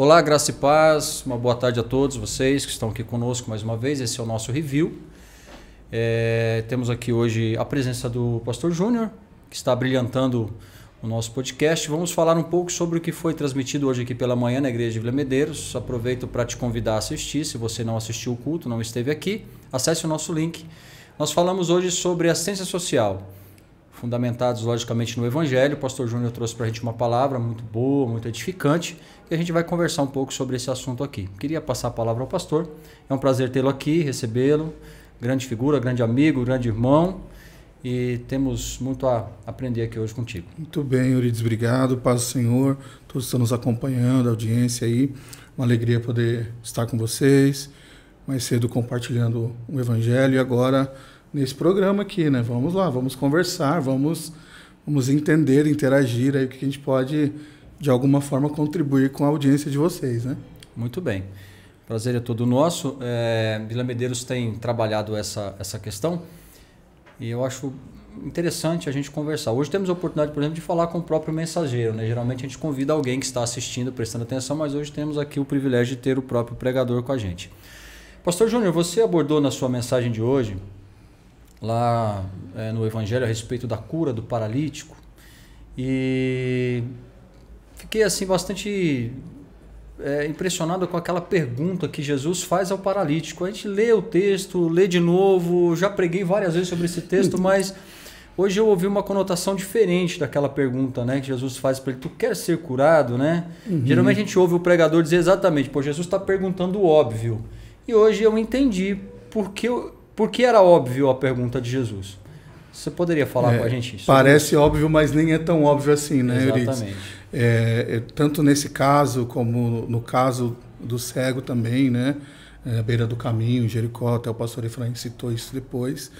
Olá, graça e paz, uma boa tarde a todos vocês que estão aqui conosco mais uma vez. Esse é o nosso review. É, temos aqui hoje a presença do Pastor Júnior, que está brilhantando o nosso podcast. Vamos falar um pouco sobre o que foi transmitido hoje aqui pela manhã na Igreja de Vila Medeiros. Aproveito para te convidar a assistir. Se você não assistiu o culto, não esteve aqui, acesse o nosso link. Nós falamos hoje sobre assistência social fundamentados logicamente no Evangelho. O pastor Júnior trouxe para a gente uma palavra muito boa, muito edificante, e a gente vai conversar um pouco sobre esse assunto aqui. Queria passar a palavra ao pastor. É um prazer tê-lo aqui, recebê-lo. Grande figura, grande amigo, grande irmão. E temos muito a aprender aqui hoje contigo. Muito bem, Eurides, obrigado. Paz do Senhor. Todos estão nos acompanhando, a audiência aí. Uma alegria poder estar com vocês. Mais cedo compartilhando o Evangelho e agora nesse programa aqui, né? Vamos lá, vamos conversar, vamos, vamos entender, interagir aí o que a gente pode de alguma forma contribuir com a audiência de vocês, né? Muito bem. Prazer é todo nosso. É, Vila Medeiros tem trabalhado essa, essa questão e eu acho interessante a gente conversar. Hoje temos a oportunidade, por exemplo, de falar com o próprio mensageiro. Né? Geralmente a gente convida alguém que está assistindo, prestando atenção, mas hoje temos aqui o privilégio de ter o próprio pregador com a gente. Pastor Júnior, você abordou na sua mensagem de hoje lá é, no Evangelho a respeito da cura do paralítico. E fiquei assim bastante é, impressionado com aquela pergunta que Jesus faz ao paralítico. A gente lê o texto, lê de novo, já preguei várias vezes sobre esse texto, hum. mas hoje eu ouvi uma conotação diferente daquela pergunta né, que Jesus faz para ele: Tu quer ser curado? Né? Uhum. Geralmente a gente ouve o pregador dizer exatamente: Pô, Jesus está perguntando o óbvio. E hoje eu entendi porque por que era óbvio a pergunta de Jesus? Você poderia falar é, com a é, gente isso? Parece isso? óbvio, mas nem é tão óbvio assim, né, Exatamente. Euridice? É, é, tanto nesse caso como no caso do cego também, né? É, à beira do caminho, em Jericó, até o pastor Efraim citou isso depois.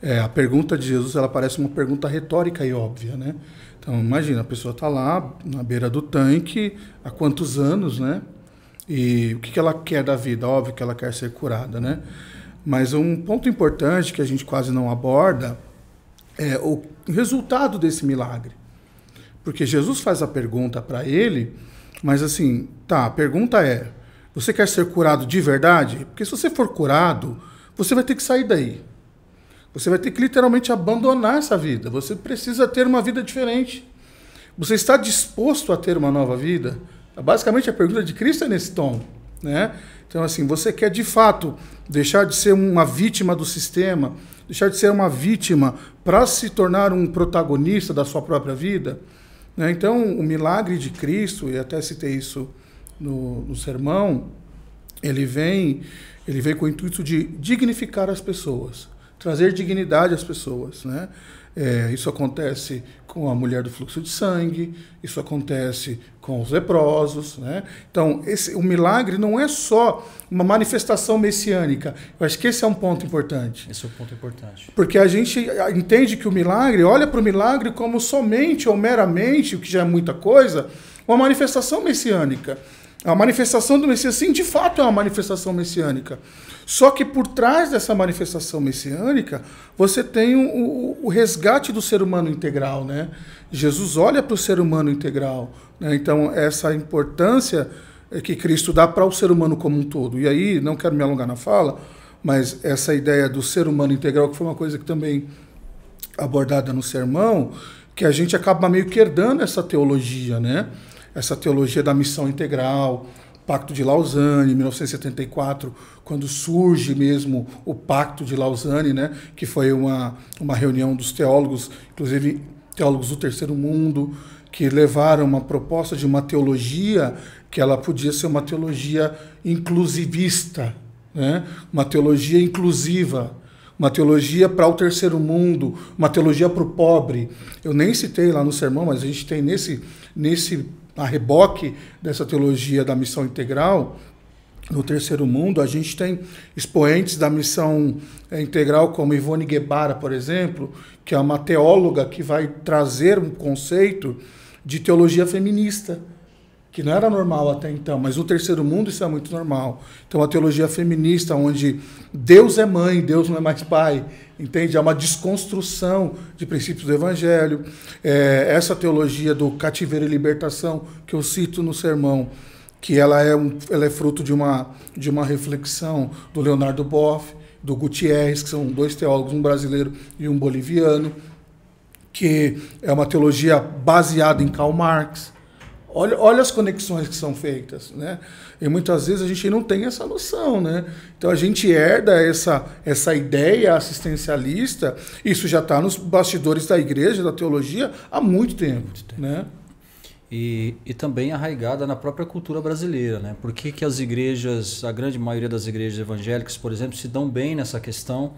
É, a pergunta de Jesus ela parece uma pergunta retórica e óbvia, né? Então imagina, a pessoa está lá na beira do tanque há quantos anos, né? E o que, que ela quer da vida? Óbvio que ela quer ser curada, né? Mas um ponto importante que a gente quase não aborda é o resultado desse milagre. Porque Jesus faz a pergunta para ele, mas assim, tá, a pergunta é: você quer ser curado de verdade? Porque se você for curado, você vai ter que sair daí. Você vai ter que literalmente abandonar essa vida. Você precisa ter uma vida diferente. Você está disposto a ter uma nova vida? Basicamente, a pergunta de Cristo é nesse tom. Né? Então, assim, você quer de fato deixar de ser uma vítima do sistema, deixar de ser uma vítima para se tornar um protagonista da sua própria vida? Né? Então, o milagre de Cristo, e até citei isso no, no sermão, ele vem, ele vem com o intuito de dignificar as pessoas, trazer dignidade às pessoas. Né? É, isso acontece com a mulher do fluxo de sangue, isso acontece com os leprosos. Né? Então, esse, o milagre não é só uma manifestação messiânica. Eu acho que esse é um ponto importante. Esse é um ponto importante. Porque a gente entende que o milagre, olha para o milagre como somente ou meramente, o que já é muita coisa, uma manifestação messiânica. A manifestação do Messias, sim, de fato é uma manifestação messiânica. Só que por trás dessa manifestação messiânica, você tem o, o, o resgate do ser humano integral, né? Jesus olha para o ser humano integral. Né? Então, essa importância que Cristo dá para o ser humano como um todo. E aí, não quero me alongar na fala, mas essa ideia do ser humano integral, que foi uma coisa que também abordada no sermão, que a gente acaba meio que herdando essa teologia, né? essa teologia da missão integral, Pacto de Lausanne, 1974, quando surge mesmo o Pacto de Lausanne, né, que foi uma, uma reunião dos teólogos, inclusive teólogos do Terceiro Mundo, que levaram uma proposta de uma teologia que ela podia ser uma teologia inclusivista, né, uma teologia inclusiva, uma teologia para o terceiro mundo, uma teologia para o pobre. Eu nem citei lá no sermão, mas a gente tem nesse, nesse a reboque dessa teologia da missão integral, no terceiro mundo, a gente tem expoentes da missão eh, integral, como Ivone Guevara, por exemplo, que é uma teóloga que vai trazer um conceito de teologia feminista que não era normal até então, mas no terceiro mundo isso é muito normal. Então a teologia feminista, onde Deus é mãe, Deus não é mais pai, entende? É uma desconstrução de princípios do Evangelho. É, essa teologia do cativeiro e libertação que eu cito no sermão, que ela é, um, ela é fruto de uma, de uma reflexão do Leonardo Boff, do Gutierrez, que são dois teólogos, um brasileiro e um boliviano, que é uma teologia baseada em Karl Marx Olha, olha as conexões que são feitas, né? E muitas vezes a gente não tem essa noção, né? Então a gente herda essa, essa ideia assistencialista, isso já está nos bastidores da igreja, da teologia, há muito tempo, muito tempo. né? E, e também arraigada na própria cultura brasileira, né? Por que, que as igrejas, a grande maioria das igrejas evangélicas, por exemplo, se dão bem nessa questão?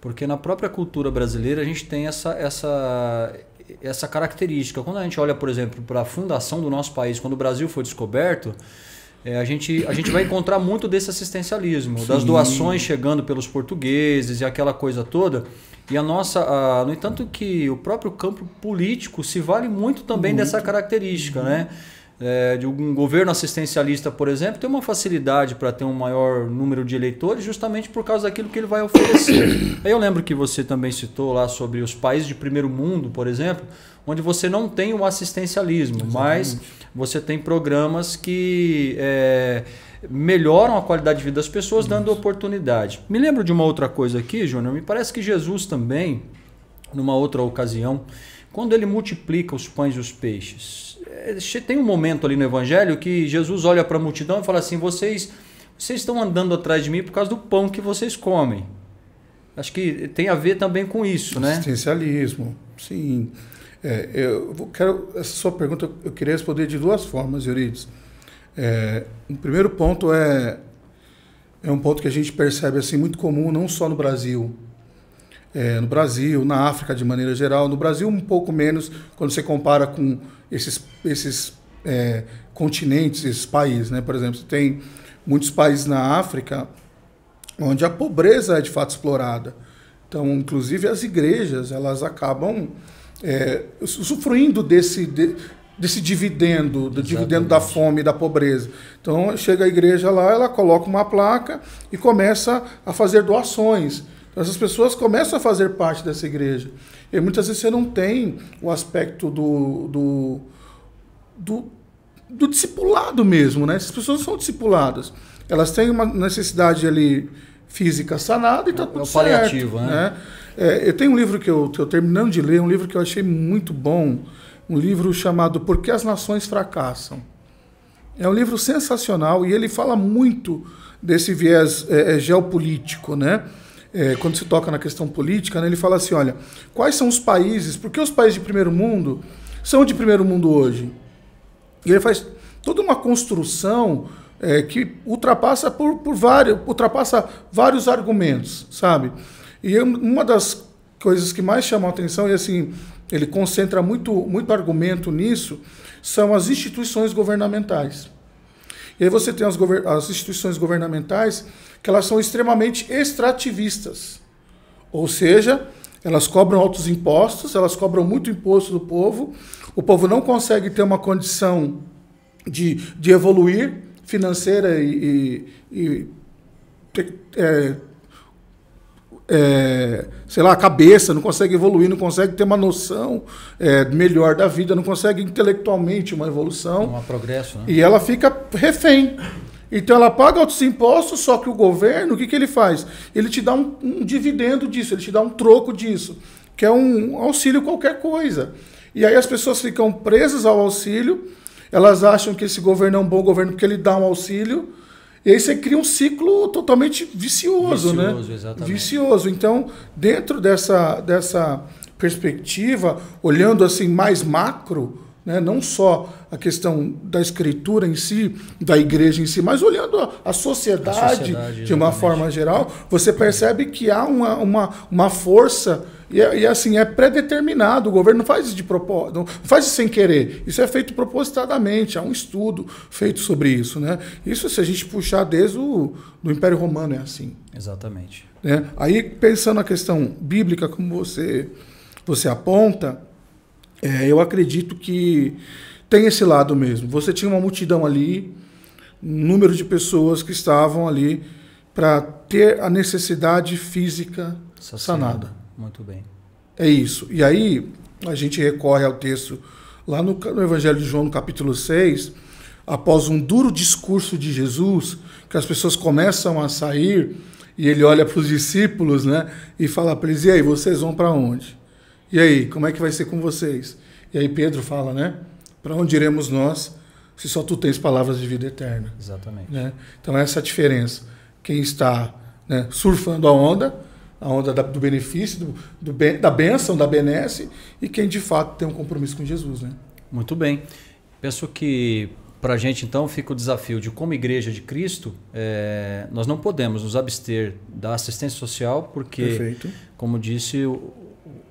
Porque na própria cultura brasileira a gente tem essa, essa, essa característica. Quando a gente olha, por exemplo, para a fundação do nosso país, quando o Brasil foi descoberto, é, a, gente, a gente vai encontrar muito desse assistencialismo, Sim. das doações chegando pelos portugueses e aquela coisa toda. E a nossa. A, no entanto, que o próprio campo político se vale muito também muito. dessa característica, uhum. né? é, de um governo assistencialista, por exemplo, tem uma facilidade para ter um maior número de eleitores justamente por causa daquilo que ele vai oferecer. Aí eu lembro que você também citou lá sobre os países de primeiro mundo, por exemplo, onde você não tem o assistencialismo, Exatamente. mas você tem programas que é, melhoram a qualidade de vida das pessoas, Isso. dando oportunidade. Me lembro de uma outra coisa aqui, Júnior, me parece que Jesus também, numa outra ocasião, quando ele multiplica os pães e os peixes, é, tem um momento ali no Evangelho que Jesus olha para a multidão e fala assim: vocês, vocês estão andando atrás de mim por causa do pão que vocês comem. Acho que tem a ver também com isso, né? Existencialismo, sim. É, eu quero essa sua pergunta eu queria responder de duas formas, Euridice. É, o primeiro ponto é é um ponto que a gente percebe assim muito comum não só no Brasil, é, no Brasil, na África de maneira geral, no Brasil um pouco menos quando você compara com esses, esses é, continentes, esses países. Né? Por exemplo, você tem muitos países na África onde a pobreza é de fato explorada. Então, inclusive as igrejas, elas acabam é, usufruindo desse, de, desse dividendo, do Exatamente. dividendo da fome e da pobreza. Então, chega a igreja lá, ela coloca uma placa e começa a fazer doações. Essas pessoas começam a fazer parte dessa igreja. E muitas vezes você não tem o aspecto do, do, do, do discipulado mesmo, né? Essas pessoas são discipuladas. Elas têm uma necessidade ali física sanada e está é tudo é paliativo, certo. Né? né? É, eu tenho um livro que eu estou terminando de ler, um livro que eu achei muito bom, um livro chamado Por que as Nações Fracassam. É um livro sensacional e ele fala muito desse viés é, é geopolítico, né? é, quando se toca na questão política, né, ele fala assim: olha, quais são os países, por que os países de primeiro mundo são de primeiro mundo hoje? E ele faz toda uma construção é, que ultrapassa por, por vários, ultrapassa vários argumentos, sabe? E é uma das coisas que mais chamam a atenção, e assim, ele concentra muito, muito argumento nisso, são as instituições governamentais. E aí você tem as, as instituições governamentais que elas são extremamente extrativistas. Ou seja, elas cobram altos impostos, elas cobram muito imposto do povo, o povo não consegue ter uma condição de, de evoluir financeira e, e, e é, é, sei lá, a cabeça, não consegue evoluir, não consegue ter uma noção é, melhor da vida, não consegue intelectualmente uma evolução. Um progresso, né? E ela fica refém. Então ela paga outros impostos, só que o governo, o que, que ele faz? Ele te dá um, um dividendo disso, ele te dá um troco disso, que é um auxílio qualquer coisa. E aí as pessoas ficam presas ao auxílio, elas acham que esse governo é um bom governo porque ele dá um auxílio, e aí você cria um ciclo totalmente vicioso, né? vicioso né? exatamente. Vicioso. Então, dentro dessa, dessa perspectiva, olhando assim mais macro, né? não só a questão da escritura em si, da igreja em si, mas olhando a, a, sociedade, a sociedade, de uma exatamente. forma geral, você percebe que há uma, uma, uma força. E, é, e, é assim, é predeterminado, o governo não faz isso de propósito, não faz isso sem querer. Isso é feito propositadamente, há um estudo feito sobre isso. Né? Isso se a gente puxar desde o do Império Romano é assim. Exatamente. Né? Aí, pensando na questão bíblica, como você, você aponta, é, eu acredito que tem esse lado mesmo. Você tinha uma multidão ali, número de pessoas que estavam ali para ter a necessidade física sanada. Muito bem. É isso. E aí a gente recorre ao texto lá no, no Evangelho de João, no capítulo 6, após um duro discurso de Jesus, que as pessoas começam a sair e ele olha para os discípulos, né, e fala para eles: "E aí, vocês vão para onde?" E aí, como é que vai ser com vocês? E aí Pedro fala, né? Para onde iremos nós se só tu tens palavras de vida eterna? Exatamente. Né? Então essa é a diferença. Quem está né, surfando a onda, a onda da, do benefício, do, do da bênção, da benesse, e quem de fato tem um compromisso com Jesus. Né? Muito bem. Penso que para a gente então fica o desafio de como igreja de Cristo é, nós não podemos nos abster da assistência social porque Perfeito. como disse o,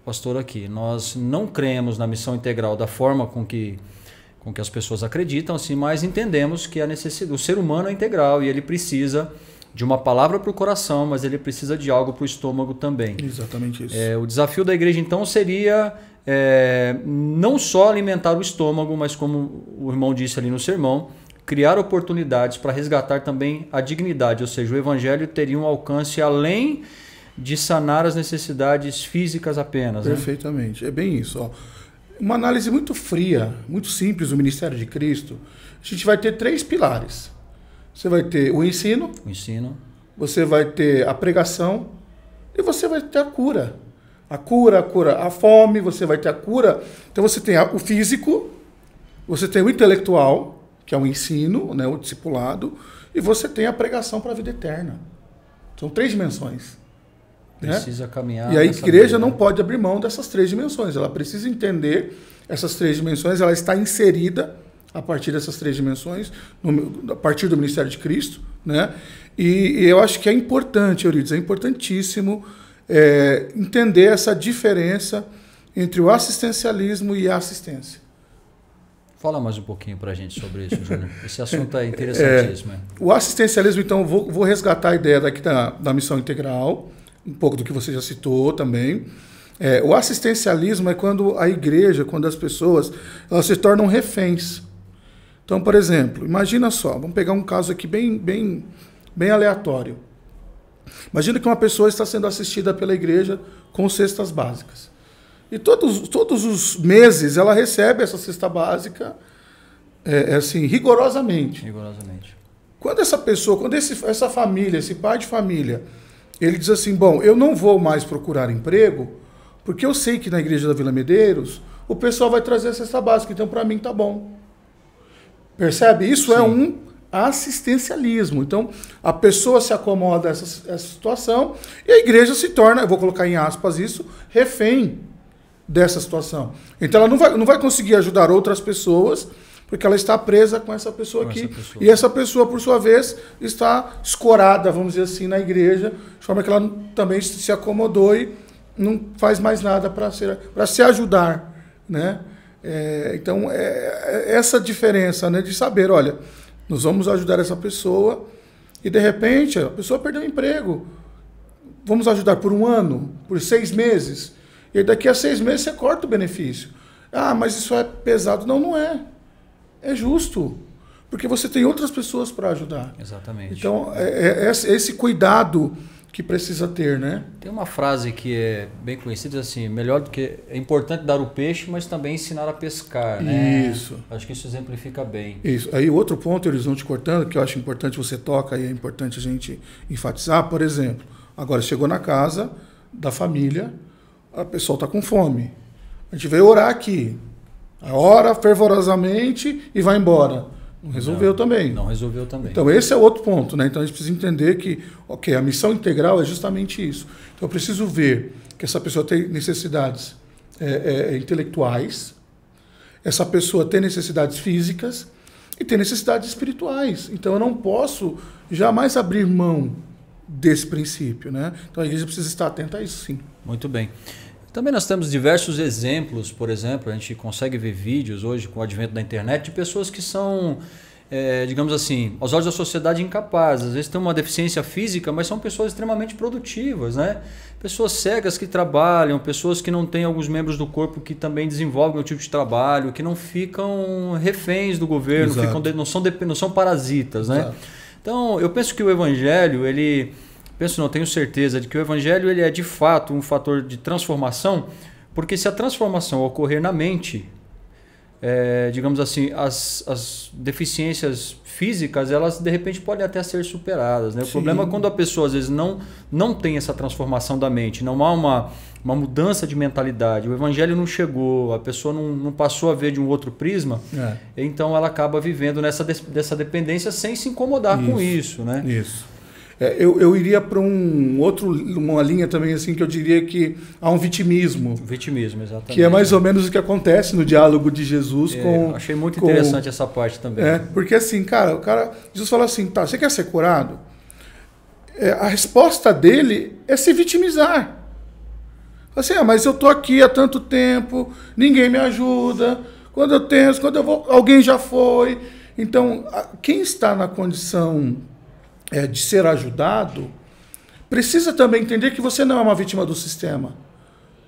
pastor aqui. Nós não cremos na missão integral da forma com que, com que as pessoas acreditam, assim, mas entendemos que a necessidade, o ser humano é integral e ele precisa de uma palavra para o coração, mas ele precisa de algo para o estômago também. Exatamente isso. É, o desafio da igreja, então, seria é, não só alimentar o estômago, mas como o irmão disse ali no sermão, criar oportunidades para resgatar também a dignidade, ou seja, o evangelho teria um alcance além de sanar as necessidades físicas apenas. Né? Perfeitamente, né? é bem isso. Ó. Uma análise muito fria, muito simples do Ministério de Cristo. A gente vai ter três pilares. Você vai ter o ensino, o ensino. Você vai ter a pregação e você vai ter a cura. A cura, a cura, a fome, você vai ter a cura. Então você tem o físico, você tem o intelectual, que é o ensino, né, o discipulado, e você tem a pregação para a vida eterna. São três dimensões. Precisa né? caminhar. E a igreja não pode abrir mão dessas três dimensões. Ela precisa entender essas três dimensões, ela está inserida a partir dessas três dimensões, no, a partir do ministério de Cristo, né? E, e eu acho que é importante, Euridice, é importantíssimo é, entender essa diferença entre o assistencialismo e a assistência. Fala mais um pouquinho para a gente sobre isso, Júnior. Esse assunto é, é interessantíssimo. É, o assistencialismo, então, vou, vou resgatar a ideia daqui da, da missão integral, um pouco do que você já citou também. É, o assistencialismo é quando a igreja, quando as pessoas, elas se tornam reféns. Então, por exemplo, imagina só, vamos pegar um caso aqui bem, bem, bem aleatório. Imagina que uma pessoa está sendo assistida pela igreja com cestas básicas. E todos, todos os meses ela recebe essa cesta básica, é, é assim, rigorosamente. Rigorosamente. Quando essa pessoa, quando esse, essa família, esse pai de família, ele diz assim: Bom, eu não vou mais procurar emprego, porque eu sei que na igreja da Vila Medeiros o pessoal vai trazer a cesta básica, então para mim tá bom. Percebe? Isso é Sim. é um assistencialismo. Então a pessoa se acomoda a essa, essa situação e a igreja se torna, eu vou colocar em aspas isso, refém dessa situação. Então ela não vai, não vai conseguir ajudar outras pessoas porque ela está presa com essa pessoa com aqui. Essa pessoa. E essa pessoa, por sua vez, está escorada, vamos dizer assim, na igreja, de forma que ela também se acomodou e não faz mais nada para se ajudar. Né? É, então, é, é, essa diferença né, de saber, olha, nós vamos ajudar essa pessoa e, de repente, a pessoa perdeu o emprego. Vamos ajudar por um ano, por seis meses. E daqui a seis meses você corta o benefício. Ah, mas isso é pesado. Não, não é é justo. Porque você tem outras pessoas para ajudar. Exatamente. Então, é, é, é esse cuidado que precisa ter, né? Tem uma frase que é bem conhecida assim, melhor do que é importante dar o peixe, mas também ensinar a pescar, né? Isso. Acho que isso exemplifica bem. Isso. Aí outro ponto, eles vão te cortando, que eu acho importante você toca e é importante a gente enfatizar, por exemplo, agora chegou na casa da família, a pessoa está com fome. A gente veio orar aqui. Ora fervorosamente e vai embora. Não resolveu não, também. Não resolveu também. Então, esse é outro ponto, né? Então, a gente precisa entender que, ok, a missão integral é justamente isso. Então, eu preciso ver que essa pessoa tem necessidades é, é, intelectuais, essa pessoa tem necessidades físicas e tem necessidades espirituais. Então, eu não posso jamais abrir mão desse princípio, né? Então, a igreja precisa estar atenta a isso, sim. Muito bem. Também nós temos diversos exemplos, por exemplo, a gente consegue ver vídeos hoje com o advento da internet de pessoas que são, é, digamos assim, aos olhos da sociedade incapazes. Às vezes têm uma deficiência física, mas são pessoas extremamente produtivas, né? Pessoas cegas que trabalham, pessoas que não têm alguns membros do corpo que também desenvolvem o tipo de trabalho, que não ficam reféns do governo, ficam, não, são, não são parasitas, né? Exato. Então, eu penso que o evangelho, ele penso não, tenho certeza de que o evangelho ele é de fato um fator de transformação, porque se a transformação ocorrer na mente, é, digamos assim, as, as, deficiências físicas, elas de repente podem até ser superadas. Né? O Sim. problema é quando a pessoa às vezes não, não tem essa transformação da mente, não há uma, uma mudança de mentalidade, o evangelho não chegou, a pessoa não, não passou a ver de um outro prisma, é. então ela acaba vivendo nessa dessa dependência sem se incomodar isso. com isso. Né? Isso. É, eu, eu iria para um outro uma linha também assim que eu diria que há um vitimismo. Vitimismo, exatamente. Que é mais ou menos o que acontece no diálogo de Jesus é, com. Achei muito com, interessante essa parte também. É, porque assim, cara, o cara Jesus fala assim, tá, você quer ser curado? É, a resposta dele é se vitimizar. Assim, ah, mas eu tô aqui há tanto tempo, ninguém me ajuda. Quando eu tenho, quando eu vou, alguém já foi. Então, quem está na condição é, de ser ajudado, precisa também entender que você não é uma vítima do sistema.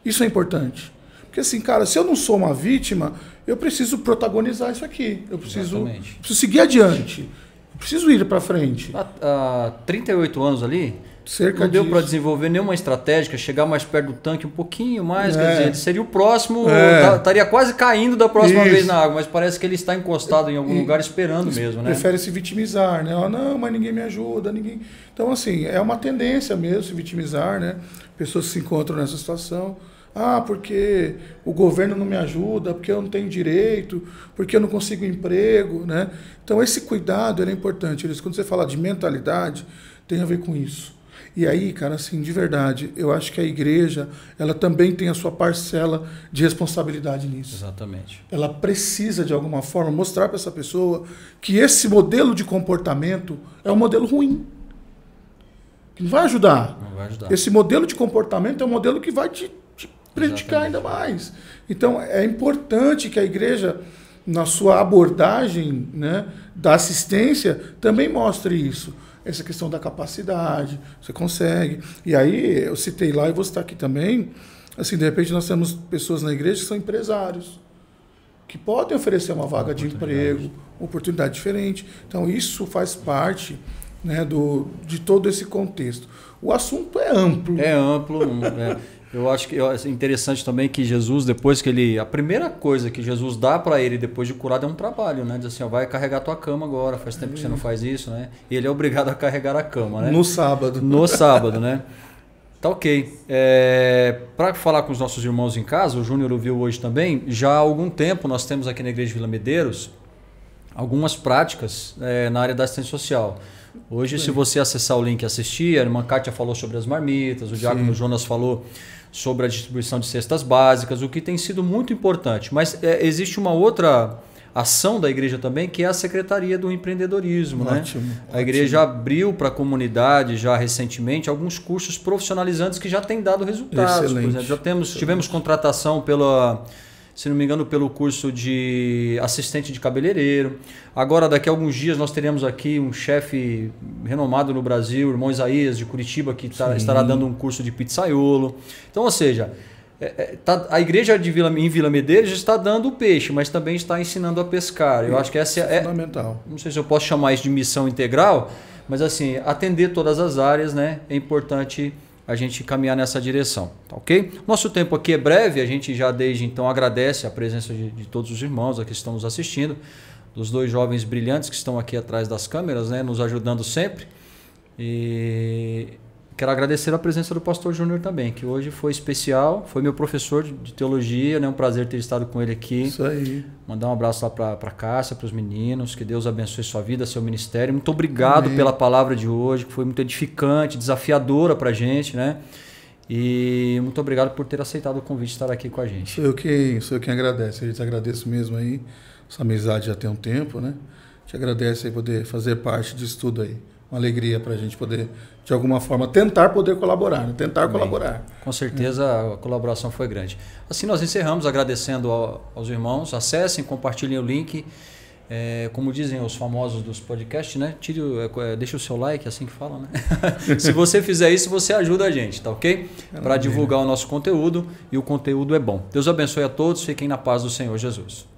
Isso é importante. Porque assim, cara, se eu não sou uma vítima, eu preciso protagonizar isso aqui. Eu preciso, preciso seguir adiante. Eu preciso ir para frente. Há, há 38 anos ali, Cerca não deu para desenvolver nenhuma estratégia, chegar mais perto do tanque um pouquinho mais, é. quer dizer, seria o próximo, é. Tá, estaria quase caindo da próxima Isso. vez na água, mas parece que ele está encostado em algum e, lugar esperando mesmo, né? Prefere se vitimizar, né? Ah, não, mas ninguém me ajuda, ninguém. Então assim, é uma tendência mesmo se vitimizar, né? Pessoas se encontram nessa situação. Ah, porque o governo não me ajuda, porque eu não tenho direito, porque eu não consigo emprego, né? Então esse cuidado é importante. Quando você fala de mentalidade, tem a ver com isso e aí, cara, assim, de verdade, eu acho que a igreja, ela também tem a sua parcela de responsabilidade nisso. Exatamente. Ela precisa, de alguma forma, mostrar para essa pessoa que esse modelo de comportamento é um modelo ruim. Que não vai ajudar. Não vai ajudar. Esse modelo de comportamento é um modelo que vai te, te prejudicar ainda mais. Então, é importante que a igreja, na sua abordagem né, da assistência, também mostre isso essa questão da capacidade, você consegue. E aí, eu citei lá e vou citar aqui também, assim, de repente nós temos pessoas na igreja que são empresários, que podem oferecer uma vaga uma de emprego, uma oportunidade diferente. Então, isso faz parte né, do, de todo esse contexto. O assunto é amplo. É amplo. é. Eu acho que é interessante também que Jesus, depois que ele. A primeira coisa que Jesus dá para ele depois de curado é um trabalho, né? Diz assim, ó, vai carregar tua cama agora, faz tempo que você não é. faz isso, né? E ele é obrigado a carregar a cama, né? No sábado. No sábado, né? Tá ok. É, para falar com os nossos irmãos em casa, o Júnior ouviu hoje também, já há algum tempo nós temos aqui na Igreja de Vila Medeiros algumas práticas é, na área da assistência social. Hoje, se você acessar o link e assistir, a irmã Kátia falou sobre as marmitas, o Diácono Jonas falou sobre a distribuição de cestas básicas, o que tem sido muito importante. Mas é, existe uma outra ação da igreja também, que é a Secretaria do Empreendedorismo. Né? Ótimo, né? A igreja abriu para a comunidade já recentemente alguns cursos profissionalizantes que já têm dado resultados. Excelente, Por exemplo, já temos, tivemos contratação pela se não me engano, pelo curso de assistente de cabeleireiro. Agora, daqui a alguns dias, nós teremos aqui um chefe renomado no Brasil, o irmão Isaías, de Curitiba, que tá, estará dando um curso de pizzaiolo. Então, ou seja, é, é, tá, a igreja de Vila, em Vila Medeiros está dando o peixe, mas também está ensinando a pescar. Eu Sim, acho que essa é, é, é fundamental. Não sei se eu posso chamar isso de missão integral, mas assim atender todas as áreas, né, é importante a gente caminhar nessa direção, tá ok? Nosso tempo aqui é breve, a gente já desde então agradece a presença de, de todos os irmãos aqui que estão nos assistindo, dos dois jovens brilhantes que estão aqui atrás das câmeras, né, nos ajudando sempre. E Quero agradecer a presença do pastor Júnior também, que hoje foi especial, foi meu professor de teologia, né? Um prazer ter estado com ele aqui. Isso aí. Mandar um abraço lá para Cássia, para os meninos, que Deus abençoe sua vida, seu ministério. Muito obrigado Amém. pela palavra de hoje, que foi muito edificante, desafiadora a gente, né? E muito obrigado por ter aceitado o convite de estar aqui com a gente. Sou eu quem, sou eu quem agradece. A gente agradece mesmo aí. Essa amizade já tem um tempo, né? Te agradece aí poder fazer parte disso tudo aí uma alegria para a gente poder, de alguma forma, tentar poder colaborar, né? tentar colaborar. Com certeza é. a colaboração foi grande. Assim nós encerramos agradecendo ao, aos irmãos. Acessem, compartilhem o link. É, como dizem os famosos dos podcasts, né? Tire, é, é, deixa o seu like, é assim que fala, né? Se você fizer isso, você ajuda a gente, tá ok? Para divulgar o nosso conteúdo e o conteúdo é bom. Deus abençoe a todos, fiquem na paz do Senhor Jesus.